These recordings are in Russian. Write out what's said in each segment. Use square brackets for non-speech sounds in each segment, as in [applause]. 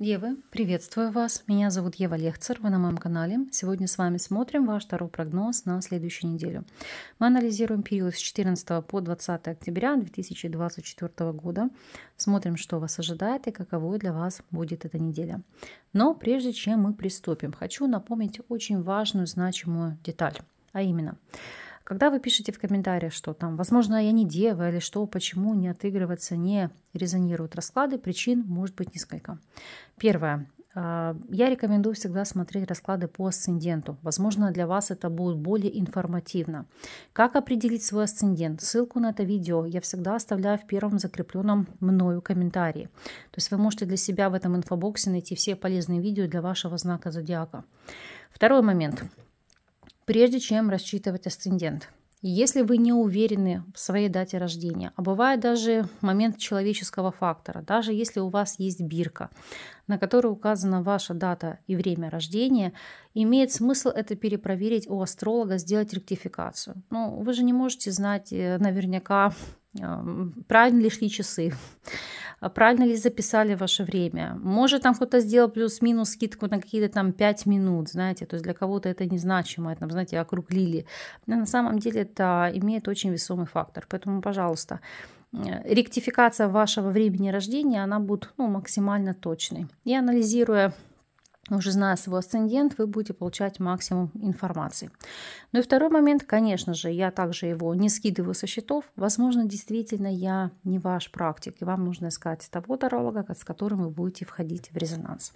Девы, приветствую вас. Меня зовут Ева Лехцер, вы на моем канале. Сегодня с вами смотрим ваш второй прогноз на следующую неделю. Мы анализируем период с 14 по 20 октября 2024 года. Смотрим, что вас ожидает и каковой для вас будет эта неделя. Но прежде чем мы приступим, хочу напомнить очень важную значимую деталь, а именно – когда вы пишете в комментариях, что там, возможно, я не дева или что, почему не отыгрываться, не резонируют расклады, причин может быть несколько. Первое. А, я рекомендую всегда смотреть расклады по асценденту. Возможно, для вас это будет более информативно. Как определить свой асцендент? Ссылку на это видео я всегда оставляю в первом закрепленном мною комментарии. То есть вы можете для себя в этом инфобоксе найти все полезные видео для вашего знака зодиака. Второй момент прежде чем рассчитывать асцендент. Если вы не уверены в своей дате рождения, а бывает даже момент человеческого фактора, даже если у вас есть бирка, на которой указана ваша дата и время рождения, имеет смысл это перепроверить у астролога, сделать ректификацию. Ну, вы же не можете знать э, наверняка, правильно ли шли часы, а правильно ли записали ваше время. Может, там кто-то сделал плюс-минус скидку на какие-то там 5 минут, знаете, то есть для кого-то это незначимо, это, знаете, округлили. Но на самом деле это имеет очень весомый фактор, поэтому, пожалуйста, э, ректификация вашего времени рождения, она будет ну, максимально точной. И анализируя уже зная свой асцендент, вы будете получать максимум информации. Ну и второй момент, конечно же, я также его не скидываю со счетов. Возможно, действительно, я не ваш практик, и вам нужно искать того таролога, с которым вы будете входить в резонанс.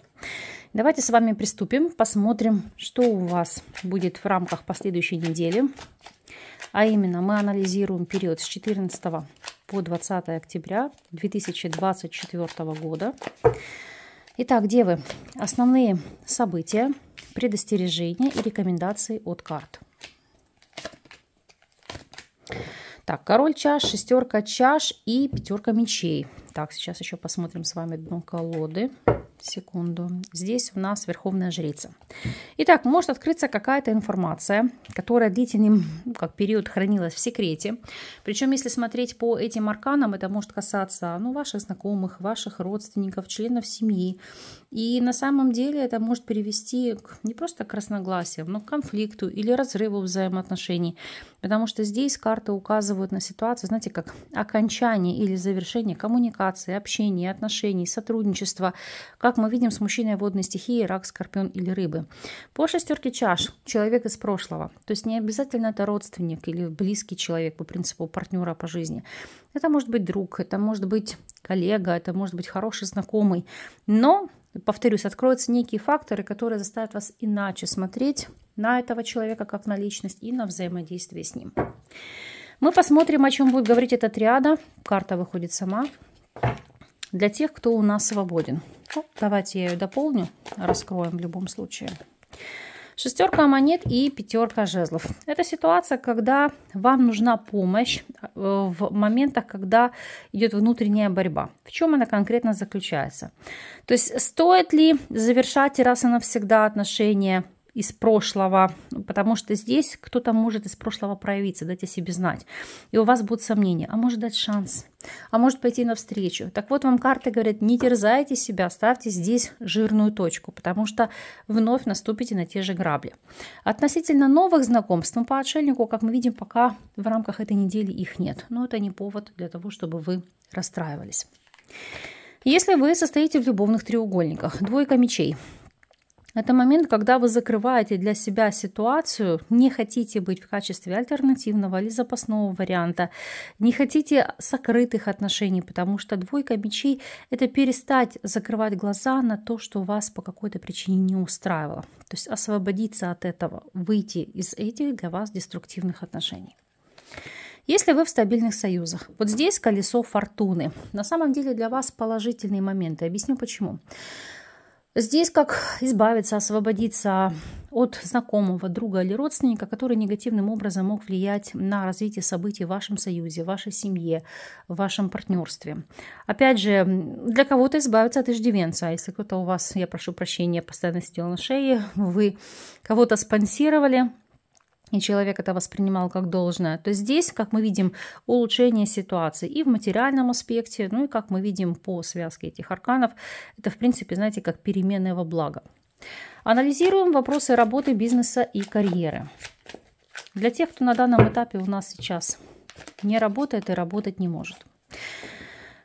Давайте с вами приступим, посмотрим, что у вас будет в рамках последующей недели. А именно, мы анализируем период с 14 по 20 октября 2024 года. Итак, девы, основные события, предостережения и рекомендации от карт. Так, король чаш, шестерка чаш и пятерка мечей. Так, сейчас еще посмотрим с вами дно колоды. Колоды секунду. Здесь у нас Верховная Жрица. Итак, может открыться какая-то информация, которая длительным ну, как период хранилась в секрете. Причем, если смотреть по этим арканам, это может касаться ну, ваших знакомых, ваших родственников, членов семьи. И на самом деле это может привести к, не просто к разногласиям но к конфликту или разрыву взаимоотношений. Потому что здесь карты указывают на ситуацию, знаете, как окончание или завершение коммуникации, общения, отношений, сотрудничества, как как мы видим, с мужчиной водной стихии рак, скорпион или рыбы. По шестерке чаш человек из прошлого. То есть не обязательно это родственник или близкий человек по принципу партнера по жизни. Это может быть друг, это может быть коллега, это может быть хороший знакомый. Но, повторюсь, откроются некие факторы, которые заставят вас иначе смотреть на этого человека как на личность и на взаимодействие с ним. Мы посмотрим, о чем будет говорить эта триада. Карта выходит сама для тех, кто у нас свободен. Ну, давайте я ее дополню, раскроем в любом случае. Шестерка монет и пятерка жезлов. Это ситуация, когда вам нужна помощь э, в моментах, когда идет внутренняя борьба. В чем она конкретно заключается? То есть стоит ли завершать раз и навсегда отношения из прошлого, потому что здесь кто-то может из прошлого проявиться, дать о себе знать. И у вас будут сомнения, а может дать шанс, а может пойти навстречу. Так вот, вам карты говорят, не терзайте себя, ставьте здесь жирную точку, потому что вновь наступите на те же грабли. Относительно новых знакомств ну, по отшельнику, как мы видим, пока в рамках этой недели их нет. Но это не повод для того, чтобы вы расстраивались. Если вы состоите в любовных треугольниках, двойка мечей – это момент, когда вы закрываете для себя ситуацию, не хотите быть в качестве альтернативного или запасного варианта, не хотите сокрытых отношений, потому что двойка мечей – это перестать закрывать глаза на то, что вас по какой-то причине не устраивало. То есть освободиться от этого, выйти из этих для вас деструктивных отношений если вы в стабильных союзах. Вот здесь колесо фортуны. На самом деле для вас положительные моменты. Объясню почему. Здесь как избавиться, освободиться от знакомого, друга или родственника, который негативным образом мог влиять на развитие событий в вашем союзе, в вашей семье, в вашем партнерстве. Опять же, для кого-то избавиться от иждивенца. Если кто-то у вас, я прошу прощения, постоянно сидел на шее, вы кого-то спонсировали, и человек это воспринимал как должное, то здесь, как мы видим, улучшение ситуации и в материальном аспекте, ну и как мы видим по связке этих арканов, это в принципе, знаете, как переменное во благо. Анализируем вопросы работы, бизнеса и карьеры. Для тех, кто на данном этапе у нас сейчас не работает и работать не может.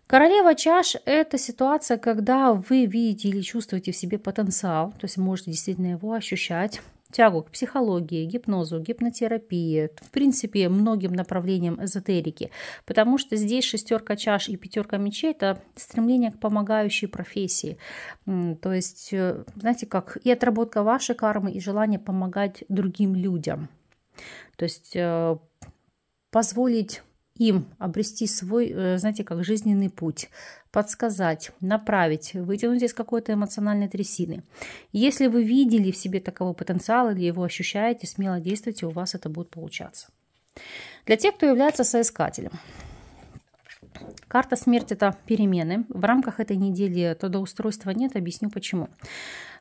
Королева чаш – это ситуация, когда вы видите или чувствуете в себе потенциал, то есть можете действительно его ощущать, тягу к психологии, гипнозу, гипнотерапии, в принципе, многим направлениям эзотерики, потому что здесь шестерка чаш и пятерка мечей – это стремление к помогающей профессии. То есть, э, знаете, как и отработка вашей кармы, и желание помогать другим людям. То есть э, позволить им обрести свой, э, знаете, как жизненный путь, подсказать, направить, вытянуть из какой-то эмоциональной трясины. Если вы видели в себе такого потенциала или его ощущаете, смело действуйте, у вас это будет получаться. Для тех, кто является соискателем, Карта смерти – это перемены. В рамках этой недели трудоустройства нет, объясню почему.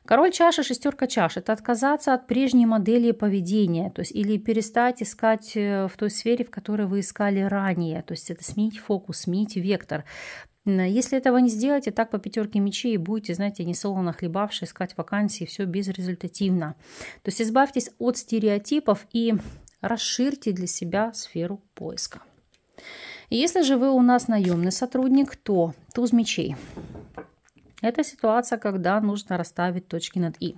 Король чаши, шестерка чаш – это отказаться от прежней модели поведения, то есть или перестать искать э, в той сфере, в которой вы искали ранее, то есть это сменить фокус, сменить вектор. Если этого не сделаете, так по пятерке мечей будете, знаете, несолоно хлебавши, искать вакансии, все безрезультативно. То есть избавьтесь от стереотипов и расширьте для себя сферу поиска. Если же вы у нас наемный сотрудник, то туз мечей – это ситуация, когда нужно расставить точки над «и».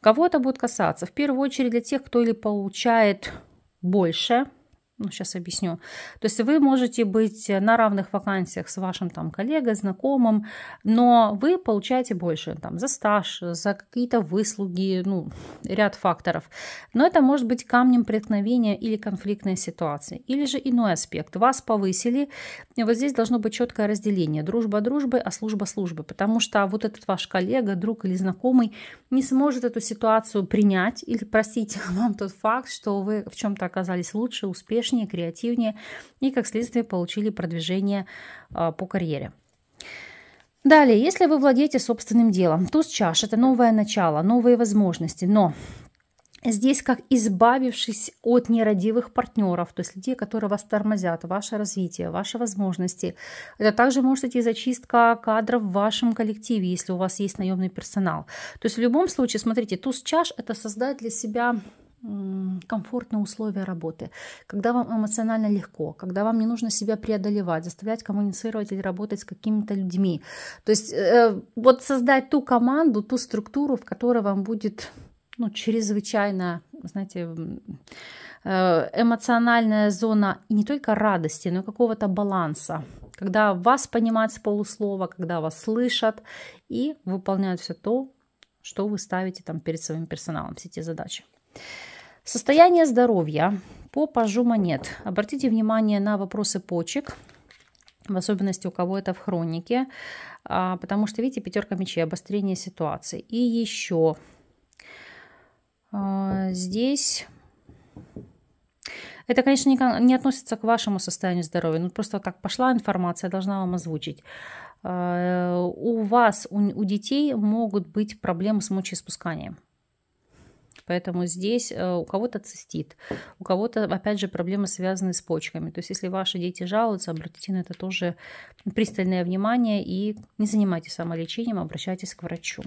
Кого это будет касаться? В первую очередь для тех, кто или получает больше – ну, сейчас объясню. То есть вы можете быть на равных вакансиях с вашим там коллегой, знакомым, но вы получаете больше там за стаж, за какие-то выслуги, ну, ряд факторов. Но это может быть камнем преткновения или конфликтной ситуации. Или же иной аспект. Вас повысили, и вот здесь должно быть четкое разделение. Дружба дружбы, а служба службы. Потому что вот этот ваш коллега, друг или знакомый не сможет эту ситуацию принять или простить [laughs] вам тот факт, что вы в чем-то оказались лучше, успешнее, успешнее, креативнее и, как следствие, получили продвижение а, по карьере. Далее, если вы владеете собственным делом, туз чаш – это новое начало, новые возможности, но Здесь как избавившись от нерадивых партнеров, то есть людей, которые вас тормозят, ваше развитие, ваши возможности. Это также может идти зачистка кадров в вашем коллективе, если у вас есть наемный персонал. То есть в любом случае, смотрите, туз чаш – это создать для себя комфортные условия работы, когда вам эмоционально легко, когда вам не нужно себя преодолевать, заставлять коммуницировать или работать с какими-то людьми. То есть э, вот создать ту команду, ту структуру, в которой вам будет ну, чрезвычайно, знаете, э, эмоциональная зона и не только радости, но и какого-то баланса, когда вас понимают с полуслова, когда вас слышат и выполняют все то, что вы ставите там перед своим персоналом, все те задачи. Состояние здоровья по пажу монет. Обратите внимание на вопросы почек, в особенности у кого это в хронике, а, потому что, видите, пятерка мечей, обострение ситуации. И еще а, здесь... Это, конечно, не, относится к вашему состоянию здоровья, но просто так пошла информация, должна вам озвучить. А, у вас, у детей могут быть проблемы с мочеиспусканием. Поэтому здесь э, у кого-то цистит, у кого-то, опять же, проблемы связаны с почками. То есть, если ваши дети жалуются, обратите на это тоже пристальное внимание и не занимайтесь самолечением, обращайтесь к врачу.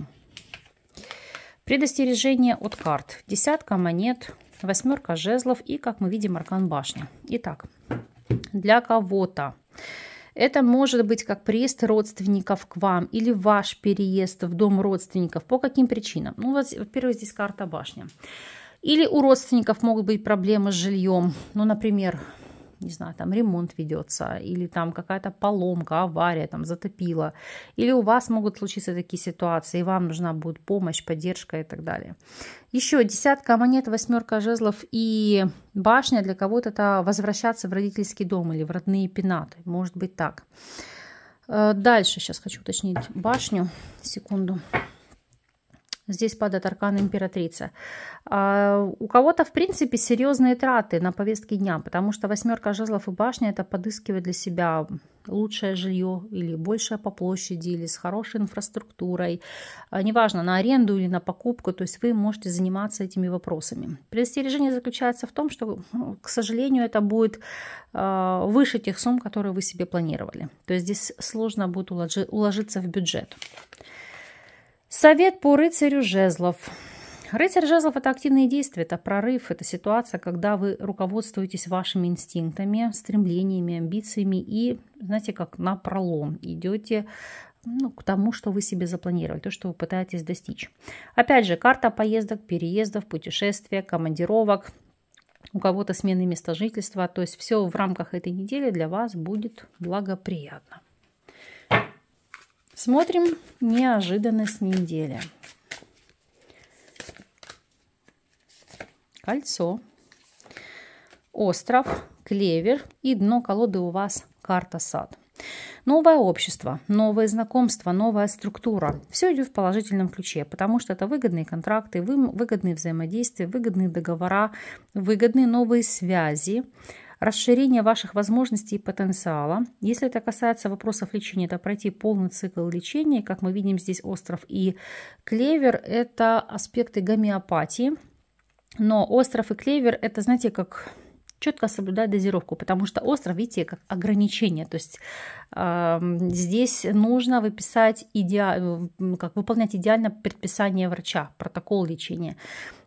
Предостережение от карт. Десятка монет, восьмерка жезлов и, как мы видим, аркан башни. Итак, для кого-то это может быть как приезд родственников к вам или ваш переезд в дом родственников. По каким причинам? Ну, вот, во-первых, здесь карта башня. Или у родственников могут быть проблемы с жильем. Ну, например, не знаю, там ремонт ведется, или там какая-то поломка, авария, там затопила, или у вас могут случиться такие ситуации, и вам нужна будет помощь, поддержка и так далее. Еще десятка монет, восьмерка жезлов и башня для кого-то это возвращаться в родительский дом или в родные пенаты, может быть так. Э, дальше сейчас хочу уточнить башню, секунду. Здесь падает аркан императрица. у кого-то, в принципе, серьезные траты на повестке дня, потому что восьмерка жезлов и башня – это подыскивает для себя лучшее жилье или большее по площади, или с хорошей инфраструктурой, а, неважно, на аренду или на покупку, то есть вы можете заниматься этими вопросами. Предостережение заключается в том, что, к сожалению, это будет а, выше тех сумм, которые вы себе планировали. То есть здесь сложно будет уложиться в бюджет. Совет по рыцарю жезлов. Рыцарь жезлов – это активные действия, это прорыв, это ситуация, когда вы руководствуетесь вашими инстинктами, стремлениями, амбициями и, знаете, как на пролом идете ну, к тому, что вы себе запланировали, то, что вы пытаетесь достичь. Опять же, карта поездок, переездов, путешествия, командировок, у кого-то смены места жительства. То есть все в рамках этой недели для вас будет благоприятно. Смотрим неожиданность недели. Кольцо, остров, клевер и дно колоды у вас карта сад. Новое общество, новые знакомства, новая структура. Все идет в положительном ключе, потому что это выгодные контракты, выгодные взаимодействия, выгодные договора, выгодные новые связи, расширение ваших возможностей и потенциала. Если это касается вопросов лечения, это пройти полный цикл лечения. Как мы видим, здесь остров и клевер – это аспекты гомеопатии. Но остров и клевер – это, знаете, как четко соблюдать дозировку, потому что остров, видите, как ограничение, то есть э, здесь нужно выписать идеально, как выполнять идеально предписание врача, протокол лечения,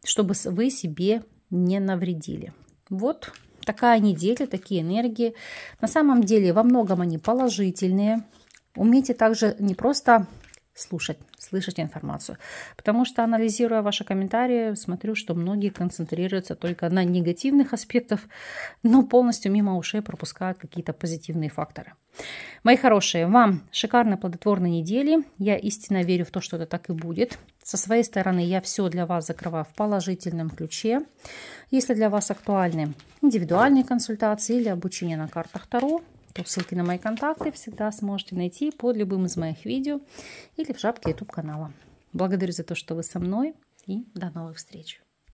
чтобы вы себе не навредили. Вот такая неделя, такие энергии. На самом деле во многом они положительные. Умейте также не просто слушать, слышать информацию. Потому что, анализируя ваши комментарии, смотрю, что многие концентрируются только на негативных аспектах, но полностью мимо ушей пропускают какие-то позитивные факторы. Мои хорошие, вам шикарной плодотворной недели. Я истинно верю в то, что это так и будет. Со своей стороны я все для вас закрываю в положительном ключе. Если для вас актуальны индивидуальные консультации или обучение на картах Таро, по ссылке на мои контакты всегда сможете найти под любым из моих видео или в шапке YouTube канала. Благодарю за то, что вы со мной и до новых встреч!